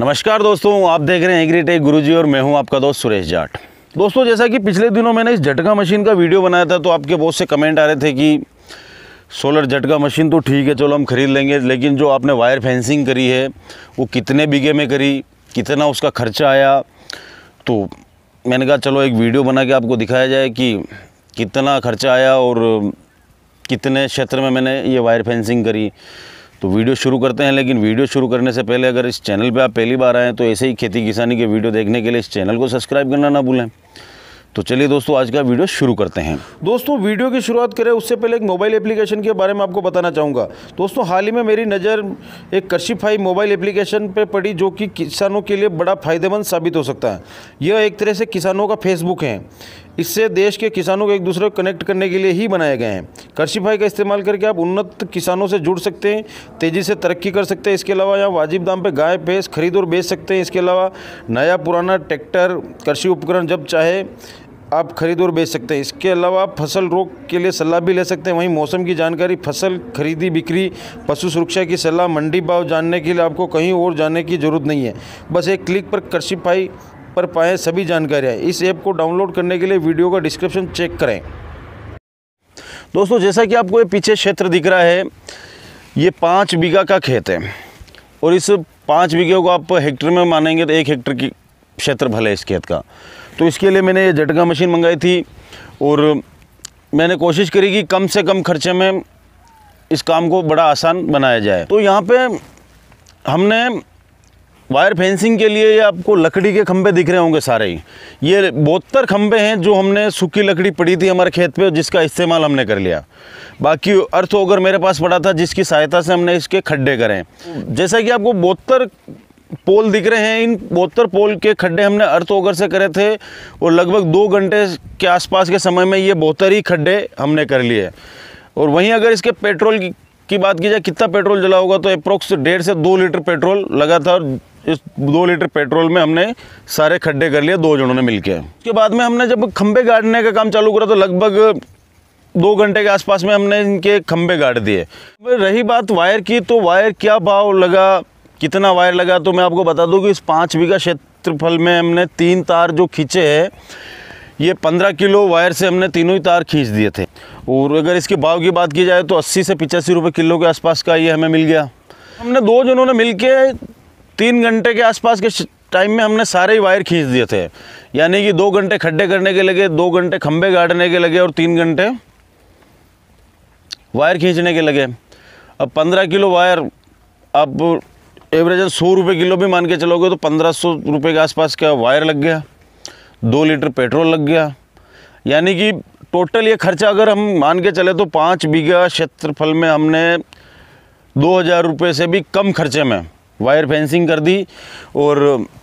नमस्कार दोस्तों आप देख रहे हैं एग्री टेक गुरुजी और मैं हूं आपका दोस्त सुरेश जाट दोस्तों जैसा कि पिछले दिनों मैंने इस झटका मशीन का वीडियो बनाया था तो आपके बहुत से कमेंट आ रहे थे कि सोलर झटका मशीन तो ठीक है चलो हम खरीद लेंगे लेकिन जो आपने वायर फेंसिंग करी है वो कितने बीघे में करी कितना उसका खर्चा आया तो मैंने कहा चलो एक वीडियो बना के आपको दिखाया जाए कि कितना खर्चा आया और कितने क्षेत्र में मैंने ये वायर फेंसिंग करी तो वीडियो शुरू करते हैं लेकिन वीडियो शुरू करने से पहले अगर इस चैनल पे आप पहली बार आएँ तो ऐसे ही खेती किसानी के वीडियो देखने के लिए इस चैनल को सब्सक्राइब करना ना भूलें तो चलिए दोस्तों आज का वीडियो शुरू करते हैं दोस्तों वीडियो की शुरुआत करें उससे पहले एक मोबाइल एप्लीकेशन के बारे में आपको बताना चाहूँगा दोस्तों हाल ही में मेरी नज़र एक कशिफाई मोबाइल एप्लीकेशन पर पड़ी जो कि किसानों के लिए बड़ा फायदेमंद साबित हो सकता है यह एक तरह से किसानों का फेसबुक है इससे देश के किसानों को एक दूसरे को कनेक्ट करने के लिए ही बनाए गए हैं कर्शिफाई का इस्तेमाल करके आप उन्नत किसानों से जुड़ सकते हैं तेज़ी से तरक्की कर सकते हैं इसके अलावा यहाँ वाजिब दाम पर गाय भैंस खरीद और बेच सकते हैं इसके अलावा नया पुराना ट्रैक्टर कृषि उपकरण जब चाहे आप खरीद और बेच सकते हैं इसके अलावा आप फसल रोग के लिए सलाह भी ले सकते हैं वहीं मौसम की जानकारी फसल खरीदी बिक्री पशु सुरक्षा की सलाह मंडी भाव जानने के लिए आपको कहीं और जाने की ज़रूरत नहीं है बस एक क्लिक पर कृषि पाई पर पाएँ सभी जानकारियाँ इस ऐप को डाउनलोड करने के लिए वीडियो का डिस्क्रिप्शन चेक करें दोस्तों जैसा कि आपको ये पीछे क्षेत्र दिख रहा है ये पाँच बीघा का खेत है और इस पाँच बीघे को आप हेक्टर में मानेंगे तो एक हेक्टर की क्षेत्रफल है इस खेत का तो इसके लिए मैंने ये झटका मशीन मंगाई थी और मैंने कोशिश करी कि कम से कम खर्चे में इस काम को बड़ा आसान बनाया जाए तो यहाँ पे हमने वायर फेंसिंग के लिए ये आपको लकड़ी के खंभे दिख रहे होंगे सारे ही ये बहत्तर खंभे हैं जो हमने सूखी लकड़ी पड़ी थी हमारे खेत पे जिसका इस्तेमाल हमने कर लिया बाकी अर्थ ओगर मेरे पास पड़ा था जिसकी सहायता से हमने इसके खड्डे करें जैसा कि आपको बहत्तर पोल दिख रहे हैं इन बहत्तर पोल के खड्डे हमने अर्थ ओगर से करे थे और लगभग दो घंटे के आसपास के समय में ये बहत्तर ही खड्डे हमने कर लिए और वहीं अगर इसके पेट्रोल की की बात की जाए कितना पेट्रोल जला होगा तो अप्रोक्स डेढ़ से दो लीटर पेट्रोल लगातार इस दो लीटर पेट्रोल में हमने सारे खड्डे कर लिए दो जनों ने मिल के उसके बाद में हमने जब खंबे गाड़ने का काम चालू करा तो लगभग दो घंटे के आसपास में हमने इनके खंबे गाड़ दिए रही बात वायर की तो वायर क्या भाव लगा कितना वायर लगा तो मैं आपको बता दूँ कि इस पाँच बीघा क्षेत्रफल में हमने तीन तार जो खींचे हैं ये पंद्रह किलो वायर से हमने तीनों ही तार खींच दिए थे और अगर इसके भाव की बात की जाए तो अस्सी से पिचासी रुपये किलो के आसपास का ये हमें मिल गया हमने दो जनों ने मिल के तीन घंटे के आसपास के टाइम में हमने सारे ही वायर खींच दिए थे यानी कि दो घंटे खड्डे करने के लगे दो घंटे खंबे गाड़ने के लगे और तीन घंटे वायर खींचने के लगे अब पंद्रह किलो वायर अब एवरेज सौ रुपये किलो भी मान के चलोगे तो पंद्रह सौ रुपये के आसपास का वायर लग गया दो लीटर पेट्रोल लग गया यानी कि टोटल ये खर्चा अगर हम मान के चले तो पाँच बीघा क्षेत्रफल में हमने दो हज़ार रुपये से भी कम खर्चे में वायर फेंसिंग कर दी और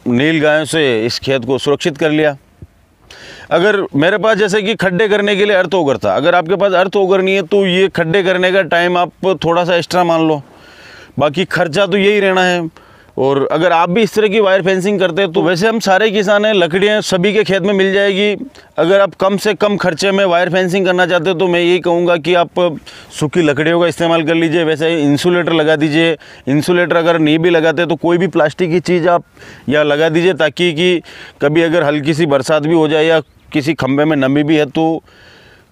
नील गायों से इस खेत को सुरक्षित कर लिया अगर मेरे पास जैसे कि खड्डे करने के लिए अर्थ ओगर था अगर आपके पास अर्थ ओगर नहीं है तो ये खड्डे करने का टाइम आप थोड़ा सा एक्स्ट्रा मान लो बाकी खर्चा तो यही रहना है और अगर आप भी इस तरह की वायर फेंसिंग करते हैं तो वैसे हम सारे किसान हैं लकड़ियाँ सभी के खेत में मिल जाएगी अगर आप कम से कम खर्चे में वायर फेंसिंग करना चाहते हो तो मैं यही कहूँगा कि आप सूखी लकड़ियों का इस्तेमाल कर लीजिए वैसे इंसुलेटर लगा दीजिए इंसुलेटर अगर नहीं भी लगाते तो कोई भी प्लास्टिक की चीज़ आप या लगा दीजिए ताकि कि कभी अगर हल्की सी बरसात भी हो जाए या किसी खम्भे में नमी भी है तो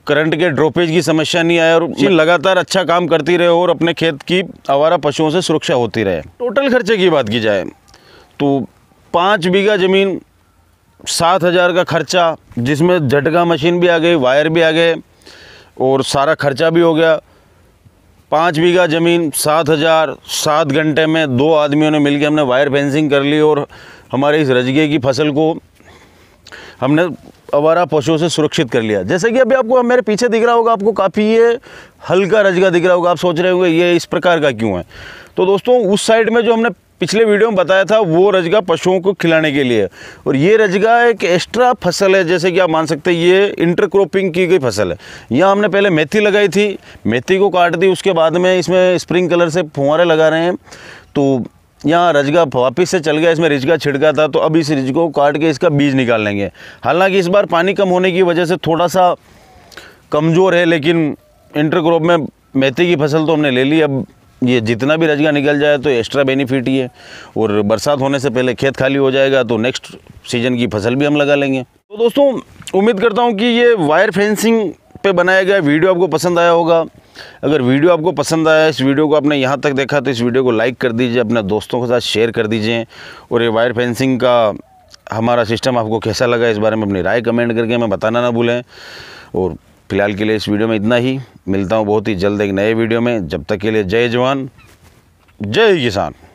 करंट के ड्रोपेज की समस्या नहीं आए और लगातार अच्छा काम करती रहे और अपने खेत की आवारा पशुओं से सुरक्षा होती रहे टोटल खर्चे की बात की जाए तो पाँच बीघा ज़मीन सात हज़ार का खर्चा जिसमें झटका मशीन भी आ गई वायर भी आ गए और सारा खर्चा भी हो गया पाँच बीघा ज़मीन सात हज़ार सात घंटे में दो आदमियों ने मिलकर हमने वायर फेंसिंग कर ली और हमारे इस रजगे की फसल को हमने अवारा पशुओं से सुरक्षित कर लिया जैसे कि अभी आपको मेरे पीछे दिख रहा होगा आपको काफ़ी ये हल्का रजगा दिख रहा होगा आप सोच रहे होंगे ये इस प्रकार का क्यों है तो दोस्तों उस साइड में जो हमने पिछले वीडियो में बताया था वो रजगा पशुओं को खिलाने के लिए और ये रजगा एक एक्स्ट्रा फसल है जैसे कि आप मान सकते हैं ये इंटरक्रॉपिंग की गई फसल है यहाँ हमने पहले मेथी लगाई थी मेथी को काट दी उसके बाद में इसमें स्प्रिंग कलर से फुहारे लगा रहे हैं तो यहाँ रजगा वापिस से चल गया इसमें रिजगा छिड़का था तो अब इस रिजगो को काट के इसका बीज निकाल लेंगे हालांकि इस बार पानी कम होने की वजह से थोड़ा सा कमज़ोर है लेकिन इंटरक्रॉप में मेथी की फसल तो हमने ले ली अब ये जितना भी रजगा निकल जाए तो एक्स्ट्रा बेनिफिट ही है और बरसात होने से पहले खेत खाली हो जाएगा तो नेक्स्ट सीजन की फसल भी हम लगा लेंगे तो दोस्तों उम्मीद करता हूँ कि ये वायर फेंसिंग पे बनाया गया वीडियो आपको पसंद आया होगा अगर वीडियो आपको पसंद आया इस वीडियो को आपने यहाँ तक देखा तो इस वीडियो को लाइक कर दीजिए अपने दोस्तों के साथ शेयर कर दीजिए और ये वायर फेंसिंग का हमारा सिस्टम आपको कैसा लगा इस बारे में अपनी राय कमेंट करके हमें बताना ना भूलें और फिलहाल के लिए इस वीडियो में इतना ही मिलता हूँ बहुत ही जल्द एक नए वीडियो में जब तक के लिए जय जवान जय किसान